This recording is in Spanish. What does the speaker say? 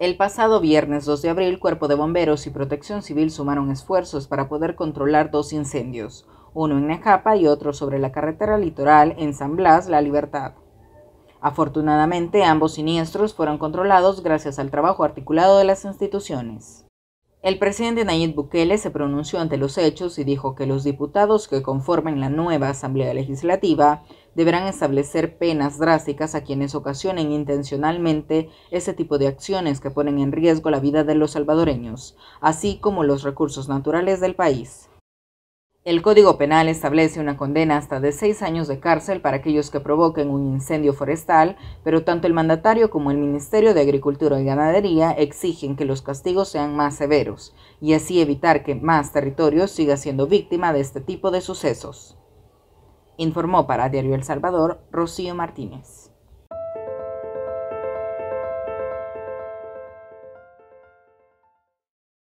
El pasado viernes 2 de abril, Cuerpo de Bomberos y Protección Civil sumaron esfuerzos para poder controlar dos incendios, uno en Nejapa y otro sobre la carretera litoral en San Blas, La Libertad. Afortunadamente, ambos siniestros fueron controlados gracias al trabajo articulado de las instituciones. El presidente Nayib Bukele se pronunció ante los hechos y dijo que los diputados que conformen la nueva Asamblea Legislativa deberán establecer penas drásticas a quienes ocasionen intencionalmente ese tipo de acciones que ponen en riesgo la vida de los salvadoreños, así como los recursos naturales del país. El Código Penal establece una condena hasta de seis años de cárcel para aquellos que provoquen un incendio forestal, pero tanto el mandatario como el Ministerio de Agricultura y Ganadería exigen que los castigos sean más severos y así evitar que más territorio siga siendo víctima de este tipo de sucesos. Informó para Diario El Salvador Rocío Martínez.